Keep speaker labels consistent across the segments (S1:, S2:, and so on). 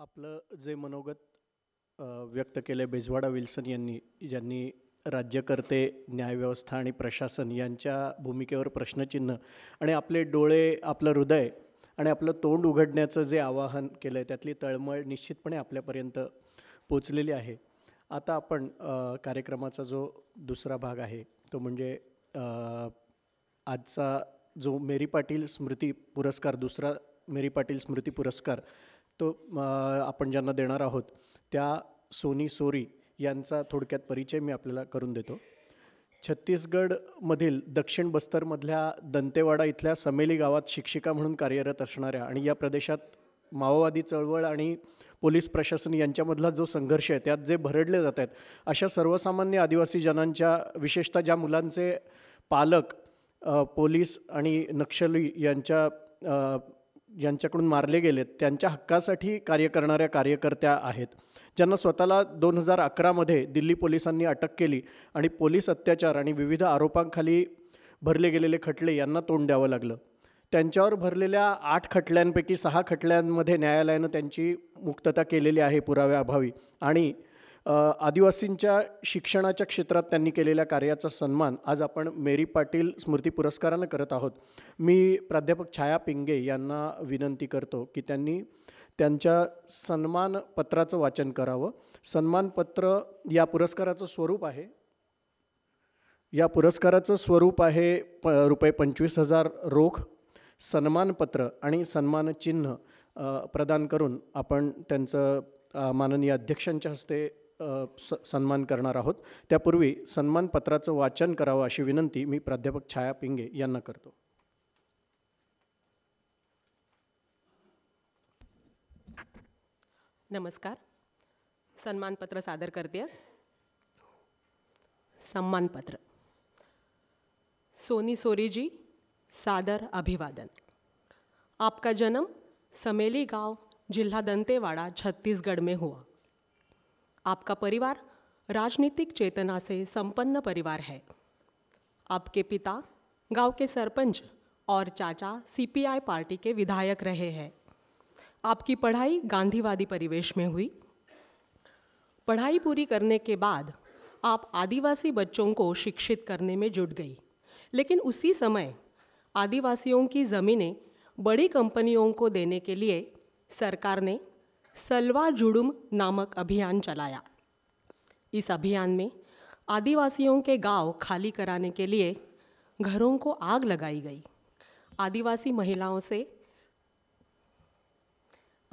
S1: आपलं जे मनोगत व्यक्त केले बेजवाडा विल्सन यांनी ज्यांनी राज्यकर्ते न्यायव्यवस्था आणि प्रशासन यांच्या भूमिकेवर प्रश्नचिन्ह आणि आपले डोळे आपलं हृदय आणि आपलं तोंड उघडण्याचं जे आवाहन केलं आहे त्यातली तळमळ निश्चितपणे आपल्यापर्यंत पोचलेली आहे आता आपण कार्यक्रमाचा जो दुसरा भाग आहे तो म्हणजे आजचा जो मेरी पाटील स्मृती पुरस्कार दुसरा मेरी पाटील स्मृती पुरस्कार तो आपण ज्यांना देणार आहोत त्या सोनी सोरी यांचा थोडक्यात परिचय मी आपल्याला करून देतो छत्तीसगडमधील दक्षिण बस्तरमधल्या दंतेवाडा इथल्या समेली गावात शिक्षिका म्हणून कार्यरत असणाऱ्या आणि या प्रदेशात माओवादी चळवळ आणि पोलीस प्रशासन यांच्यामधला जो संघर्ष आहे त्यात जे भरडले जात आहेत अशा सर्वसामान्य आदिवासी जनांच्या विशेषतः ज्या मुलांचे पालक पोलीस आणि नक्षली यांच्या ज्यांच्याकडून मारले गेलेत त्यांच्या हक्कासाठी कार्य करणाऱ्या कार्यकर्त्या आहेत ज्यांना स्वतःला दोन हजार अकरामध्ये दिल्ली पोलिसांनी अटक केली आणि पोलीस अत्याचार आणि विविध आरोपांखाली भरले गेलेले खटले यांना तोंड द्यावं लागलं त्यांच्यावर भरलेल्या आठ खटल्यांपैकी सहा खटल्यांमध्ये न्यायालयानं त्यांची मुक्तता केलेली आहे पुराव्याअभावी आणि आदिवासींच्या शिक्षणाच्या क्षेत्रात त्यांनी केलेल्या कार्याचा सन्मान आज आपण मेरी पाटील स्मृती पुरस्कारानं करत आहोत मी प्राध्यापक छाया पिंगे यांना विनंती करतो की त्यांनी त्यांच्या सन्मानपत्राचं वाचन करावं सन्मानपत्र या पुरस्काराचं स्वरूप आहे या पुरस्काराचं स्वरूप आहे प रुपये पंचवीस हजार रोख सन्मानपत्र आणि सन्मानचिन्ह प्रदान करून आपण त्यांचं माननीय अध्यक्षांच्या हस्ते सन्मान करणार आहोत त्यापूर्वी सन्मानपत्राचं वाचन करावं अशी विनंती मी प्राध्यापक छाया पिंगे यांना करतो
S2: नमस्कार सन्मानपत्र सादर करते सन्मानपत्र सोनी सोरेजी सादर अभिवादन आपका जन्म समेली गांव जिला दंतेवाड़ा छत्तीसगढ़ में हुआ आपका परिवार राजनीतिक चेतना से संपन्न परिवार है आपके पिता गांव के सरपंच और चाचा सीपीआई पार्टी के विधायक रहे हैं आपकी पढ़ाई गांधीवादी परिवेश में हुई पढ़ाई पूरी करने के बाद आप आदिवासी बच्चों को शिक्षित करने में जुट गई लेकिन उसी समय आदिवासियों की ज़मीनें बड़ी कंपनियों को देने के लिए सरकार ने सलवा जुड़ुम नामक अभियान चलाया इस अभियान में आदिवासियों के गांव खाली कराने के लिए घरों को आग लगाई गई आदिवासी महिलाओं से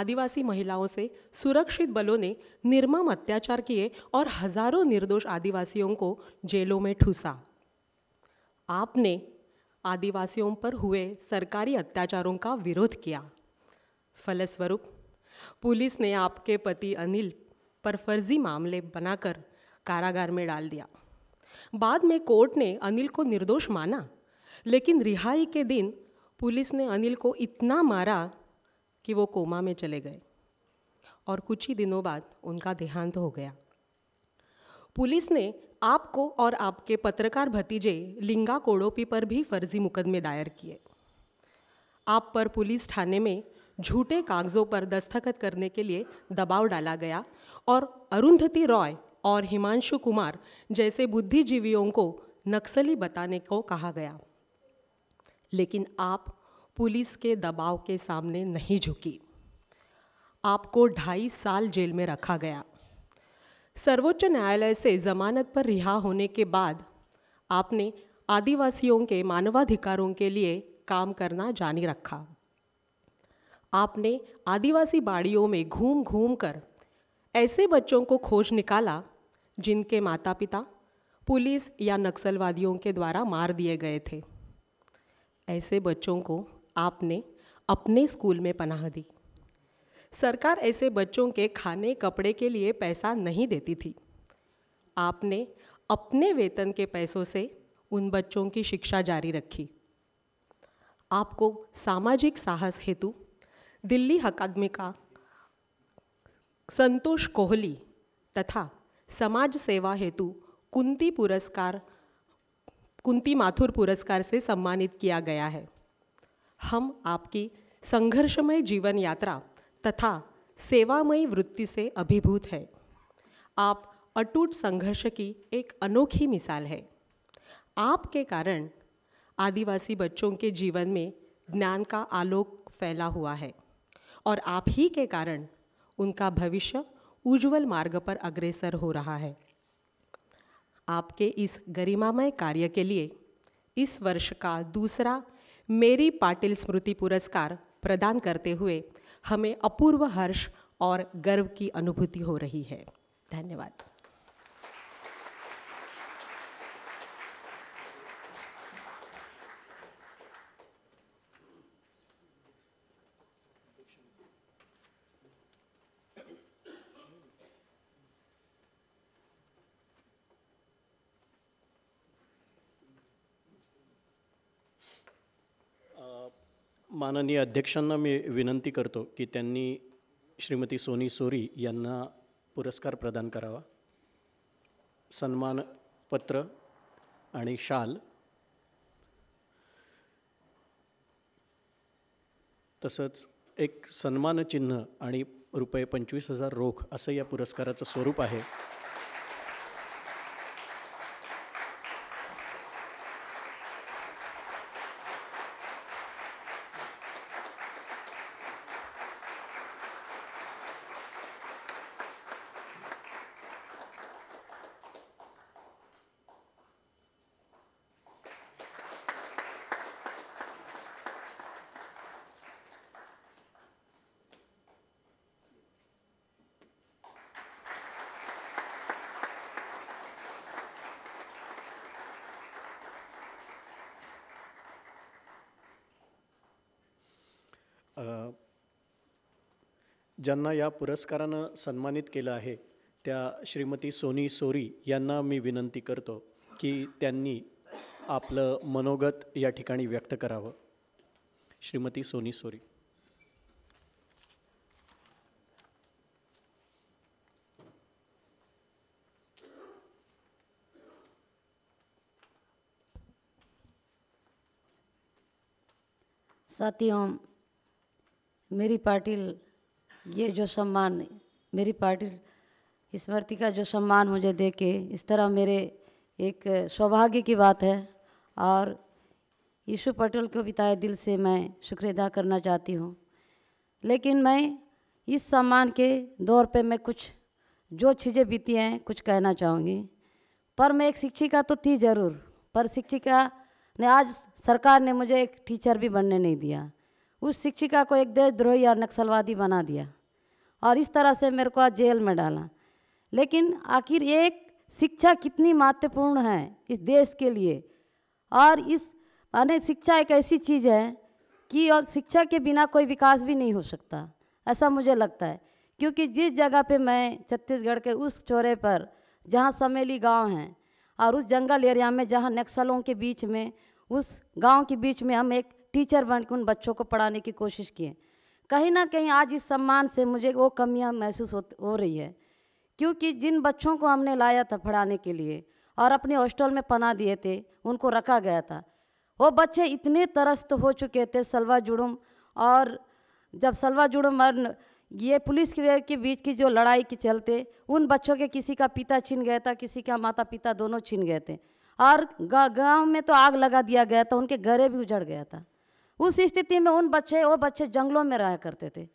S2: आदिवासी महिलाओं से सुरक्षित बलों ने निर्मम अत्याचार किए और हजारों निर्दोष आदिवासियों को जेलों में ठूसा आपने आदिवासियों पर हुए सरकारी अत्याचारों का विरोध किया फलस्वरूप पुलिस ने आपके पति अनिल पर फर्जी मामले बनाकर कारागार में डाल दिया बाद में कोर्ट ने अनिल को निर्दोष माना लेकिन रिहाई के दिन पुलिस ने अनिल को इतना मारा कि वो कोमा में चले गए और कुछ ही दिनों बाद उनका देहांत हो गया पुलिस ने आपको और आपके पत्रकार भतीजे लिंगा कोड़ोपी पर भी फर्जी मुकदमे दायर किए आप पर पुलिस थाने में झूठे कागज़ों पर दस्तखत करने के लिए दबाव डाला गया और अरुंधति रॉय और हिमांशु कुमार जैसे बुद्धिजीवियों को नक्सली बताने को कहा गया लेकिन आप पुलिस के दबाव के सामने नहीं झुकी आपको ढाई साल जेल में रखा गया सर्वोच्च न्यायालय से जमानत पर रिहा होने के बाद आपने आदिवासियों के मानवाधिकारों के लिए काम करना जारी रखा आपने आदिवासी बाड़ियों में घूम घूम कर ऐसे बच्चों को खोज निकाला जिनके माता पिता पुलिस या नक्सलवादियों के द्वारा मार दिए गए थे ऐसे बच्चों को आपने अपने स्कूल में पनाह दी सरकार ऐसे बच्चों के खाने कपड़े के लिए पैसा नहीं देती थी आपने अपने वेतन के पैसों से उन बच्चों की शिक्षा जारी रखी आपको सामाजिक साहस हेतु दिल्ली अकादमी का संतोष कोहली तथा समाज सेवा हेतु कुंती पुरस्कार कुंती माथुर पुरस्कार से सम्मानित किया गया है हम आपकी संघर्षमय जीवन यात्रा तथा सेवामयी वृत्ति से अभिभूत है आप अटूट संघर्ष की एक अनोखी मिसाल है आपके कारण आदिवासी बच्चों के जीवन में ज्ञान का आलोक फैला हुआ है और आप ही के कारण उनका भविष्य उज्जवल मार्ग पर अग्रसर हो रहा है आपके इस गरिमामय कार्य के लिए इस वर्ष का दूसरा मेरी पाटिल स्मृति पुरस्कार प्रदान करते हुए हमें अपूर्व हर्ष और गर्व की अनुभूति हो रही है धन्यवाद
S1: माननीय अध्यक्षांना मी विनंती करतो की त्यांनी श्रीमती सोनी सोरी यांना पुरस्कार प्रदान करावा सन्मानपत्र आणि शाल तसंच एक सन्मानचिन्ह आणि रुपये पंचवीस हजार रोख असं या पुरस्काराचं स्वरूप आहे ज्यांना या पुरस्कारानं सन्मानित केलं आहे त्या श्रीमती सोनी सोरी यांना मी विनंती करतो की त्यांनी आपलं मनोगत या ठिकाणी व्यक्त करावं श्रीमती सोनी सोरी
S3: साथियों मेरी पार्टी ये जो सम्मान मेरी पार्टी स्मृति का जो सम्मान मुझे दे के इस तरह मेरे एक सौभाग्य की बात है और यीशु पटेल को बिताए दिल से मैं शुक्र अदा करना चाहती हूँ लेकिन मैं इस सम्मान के दौर पे मैं कुछ जो चीज़ें बीती हैं कुछ कहना चाहूँगी पर मैं एक शिक्षिका तो थी ज़रूर पर शिक्षिका ने आज सरकार ने मुझे एक टीचर भी बनने नहीं दिया उस शिक्षिका को एक देशद्रोही और नक्सलवादी बना दिया और इस तरह से मेरे को जेल में डाला लेकिन आखिर एक शिक्षा कितनी महत्वपूर्ण है इस देश के लिए और इस माने शिक्षा एक ऐसी चीज़ है कि और शिक्षा के बिना कोई विकास भी नहीं हो सकता ऐसा मुझे लगता है क्योंकि जिस जगह पे मैं छत्तीसगढ़ के उस चौरे पर जहाँ समेली गांव है और उस जंगल एरिया में जहाँ नक्सलों के बीच में उस गांव के बीच में हम एक टीचर बनकर उन बच्चों को पढ़ाने की कोशिश किए कहीं ना कहीं आज इस सम्मान से मुझे वो कमियां महसूस हो, हो रही है क्योंकि जिन बच्चों को हमने लाया था पढ़ाने के लिए और अपने हॉस्टल में पना दिए थे उनको रखा गया था वो बच्चे इतने तरस्त हो चुके थे सलवा जुड़ुम और जब सलवा जुड़ुम और ये पुलिस के बीच की जो लड़ाई के चलते उन बच्चों के किसी का पिता छीन गया था किसी का माता पिता दोनों छीन गए थे और गांव में तो आग लगा दिया गया था उनके घरे भी उजड़ गया था उस स्थिति में उन बच्चे वो बच्चे जंगलों में रहा करते थे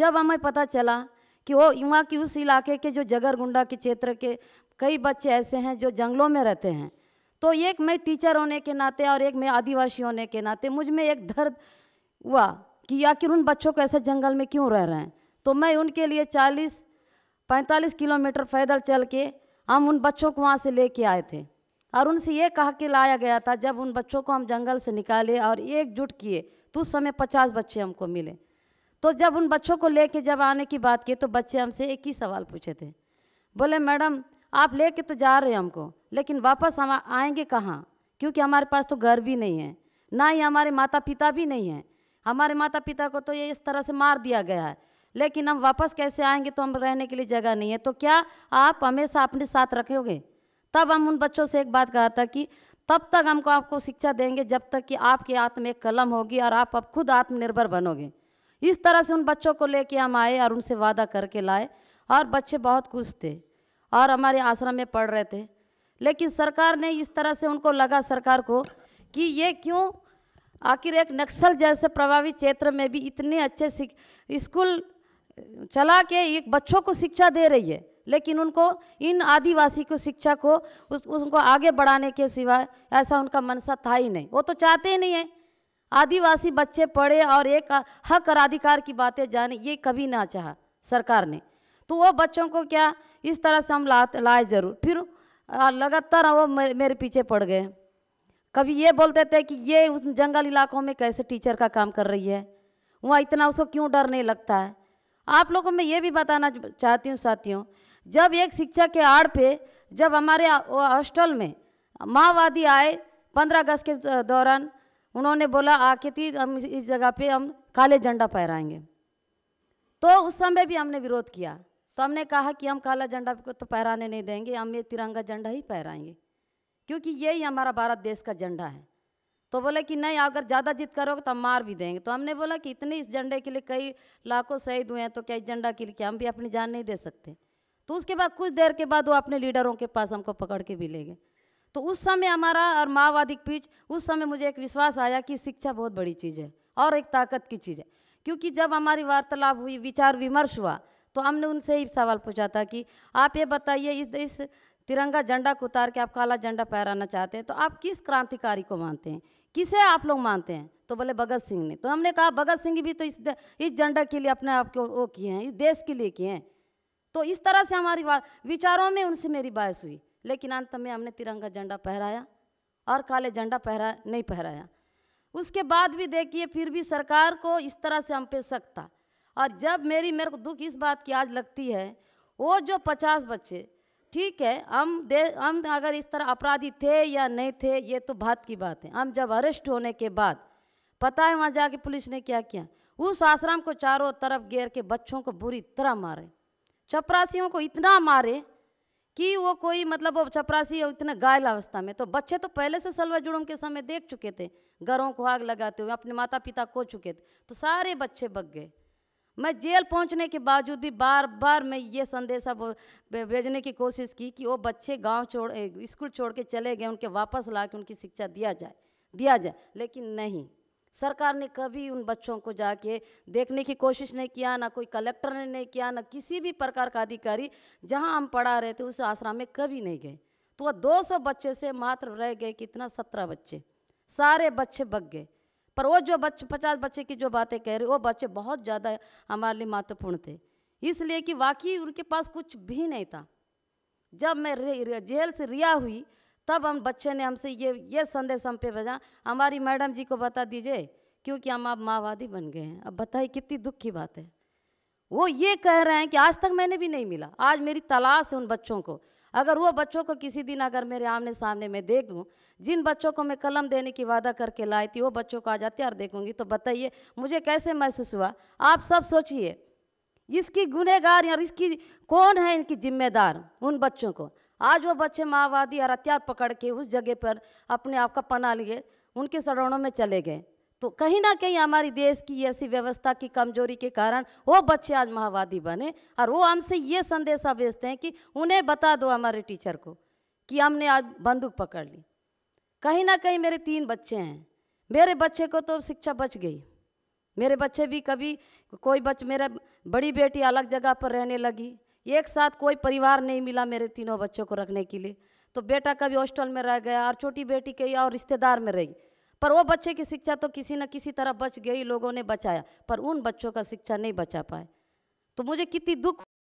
S3: जब हमें पता चला कि वो वहाँ की उस इलाके के जो जगरगुंडा के क्षेत्र के कई बच्चे ऐसे हैं जो जंगलों में रहते हैं तो एक मैं टीचर होने के नाते और एक मैं आदिवासी होने के नाते मुझ में एक दर्द हुआ कि आखिर उन बच्चों को ऐसे जंगल में क्यों रह रहे हैं तो मैं उनके लिए चालीस पैंतालीस किलोमीटर पैदल चल के हम उन बच्चों को वहाँ से लेके आए थे और उनसे ये कह के लाया गया था जब उन बच्चों को हम जंगल से निकाले और एकजुट किए तो उस समय पचास बच्चे हमको मिले तो जब उन बच्चों को लेके जब आने की बात की तो बच्चे हमसे एक ही सवाल पूछे थे बोले मैडम आप लेके तो जा रहे हैं हमको लेकिन वापस हम आएँगे कहाँ क्योंकि हमारे पास तो घर भी नहीं है ना ही हमारे माता पिता भी नहीं हैं हमारे माता पिता को तो ये इस तरह से मार दिया गया है लेकिन हम वापस कैसे आएंगे तो हम रहने के लिए जगह नहीं है तो क्या आप हमेशा अपने साथ रखोगे तब हम उन बच्चों से एक बात कहा था कि तब तक हमको आपको शिक्षा देंगे जब तक कि आपके आत्म एक कलम होगी और आप अब खुद आत्मनिर्भर बनोगे इस तरह से उन बच्चों को लेके हम आए और उनसे वादा करके लाए और बच्चे बहुत खुश थे और हमारे आश्रम में पढ़ रहे थे लेकिन सरकार ने इस तरह से उनको लगा सरकार को कि ये क्यों आखिर एक नक्सल जैसे प्रभावित क्षेत्र में भी इतने अच्छे स्कूल चला के एक बच्चों को शिक्षा दे रही है लेकिन उनको इन आदिवासी को शिक्षा को उस, उनको आगे बढ़ाने के सिवाय ऐसा उनका मनसा था ही नहीं वो तो चाहते ही नहीं है आदिवासी बच्चे पढ़े और एक हक और अधिकार की बातें जाने ये कभी ना चाह सरकार ने तो वो बच्चों को क्या इस तरह से हम ला लाए ज़रूर फिर लगातार वो मेरे पीछे पड़ गए कभी ये बोलते थे कि ये उस जंगल इलाकों में कैसे टीचर का काम कर रही है वहाँ इतना उसको क्यों डर नहीं लगता है आप लोगों में ये भी बताना चाहती हूँ साथियों जब एक शिक्षा के आड़ पे जब हमारे हॉस्टल में माओवादी आए पंद्रह अगस्त के दौरान उन्होंने बोला आके थी हम इस जगह पे हम काले झंडा फहराएंगे तो उस समय भी हमने विरोध किया तो हमने कहा कि हम काला झंडा को तो फहराने नहीं देंगे हम ये तिरंगा झंडा ही फहराएंगे क्योंकि यही हमारा भारत देश का झंडा है तो बोले कि नहीं अगर ज़्यादा जिद करोगे तो हम मार भी देंगे तो हमने बोला कि इतने इस झंडे के लिए कई लाखों शहीद हुए हैं तो क्या इस झंडा के लिए क्या हम भी अपनी जान नहीं दे सकते तो उसके बाद कुछ देर के बाद वो अपने लीडरों के पास हमको पकड़ के भी ले गए तो उस समय हमारा और माओवादी के बीच उस समय मुझे एक विश्वास आया कि शिक्षा बहुत बड़ी चीज़ है और एक ताकत की चीज़ है क्योंकि जब हमारी वार्तालाप हुई विचार विमर्श हुआ तो हमने उनसे ही सवाल पूछा था कि आप ये बताइए इस इस तिरंगा झंडा को उतार के आप काला झंडा फहराना चाहते हैं तो आप किस क्रांतिकारी को मानते हैं किसे आप लोग मानते हैं तो बोले भगत सिंह ने तो हमने कहा भगत सिंह भी तो इस इस झंडा के लिए अपने आप को वो किए हैं इस देश के लिए किए हैं तो इस तरह से हमारी विचारों में उनसे मेरी बहस हुई लेकिन अंत में हमने तिरंगा झंडा पहराया और काले झंडा पहरा नहीं पहराया उसके बाद भी देखिए फिर भी सरकार को इस तरह से हम पे सकता और जब मेरी मेरे को दुख इस बात की आज लगती है वो जो पचास बच्चे ठीक है हम दे हम अगर इस तरह अपराधी थे या नहीं थे ये तो बात की बात है हम जब अरेस्ट होने के बाद पता है वहाँ जाके पुलिस ने क्या किया उस आश्रम को चारों तरफ घेर के बच्चों को बुरी तरह मारे चपरासियों को इतना मारे कि वो कोई मतलब वो चपरासी इतना घायल अवस्था में तो बच्चे तो पहले से सलवा जुड़म के समय देख चुके थे घरों को आग लगाते हुए अपने माता पिता खो चुके थे तो सारे बच्चे बग गए मैं जेल पहुंचने के बावजूद भी बार बार मैं ये संदेशा भेजने की कोशिश की कि वो बच्चे गांव छोड़ स्कूल छोड़ के चले गए उनके वापस ला के उनकी शिक्षा दिया जाए दिया जाए लेकिन नहीं सरकार ने कभी उन बच्चों को जाके देखने की कोशिश नहीं किया ना कोई कलेक्टर ने नहीं किया ना किसी भी प्रकार का अधिकारी जहाँ हम पढ़ा रहे थे उस आश्रम में कभी नहीं गए तो वह 200 बच्चे से मात्र रह गए कितना सत्रह बच्चे सारे बच्चे बग गए पर वो जो बच्चे पचास बच्चे की जो बातें कह रहे वो बच्चे बहुत ज़्यादा हमारे लिए महत्वपूर्ण थे इसलिए कि वाकई उनके पास कुछ भी नहीं था जब मैं जेल से रिहा हुई तब हम बच्चे ने हमसे ये ये संदेश हम पे भेजा हमारी मैडम जी को बता दीजिए क्योंकि हम आप माओवादी बन गए हैं अब बताइए कितनी दुख की बात है वो ये कह रहे हैं कि आज तक मैंने भी नहीं मिला आज मेरी तलाश है उन बच्चों को अगर वो बच्चों को किसी दिन अगर मेरे आमने सामने मैं देख लूँ जिन बच्चों को मैं कलम देने की वादा करके लाई थी वो बच्चों को आज हत्यार देखूंगी तो बताइए मुझे कैसे महसूस हुआ आप सब सोचिए इसकी गुनहगार या इसकी कौन है इनकी जिम्मेदार उन बच्चों को आज वो बच्चे माओवादी और हथियार पकड़ के उस जगह पर अपने आप का पना लिए उनके शरणों में चले गए तो कहीं ना कहीं हमारी देश की ऐसी व्यवस्था की कमजोरी के कारण वो बच्चे आज माओवादी बने और वो हमसे ये संदेशा भेजते हैं कि उन्हें बता दो हमारे टीचर को कि हमने आज बंदूक पकड़ ली कहीं ना कहीं मेरे तीन बच्चे हैं मेरे बच्चे को तो शिक्षा बच गई मेरे बच्चे भी कभी कोई बच्चे मेरा बड़ी बेटी अलग जगह पर रहने लगी एक साथ कोई परिवार नहीं मिला मेरे तीनों बच्चों को रखने के लिए तो बेटा कभी हॉस्टल में रह गया और छोटी बेटी कई और रिश्तेदार में रही पर वो बच्चे की शिक्षा तो किसी न किसी तरह बच गई लोगों ने बचाया पर उन बच्चों का शिक्षा नहीं बचा पाए तो मुझे कितनी दुख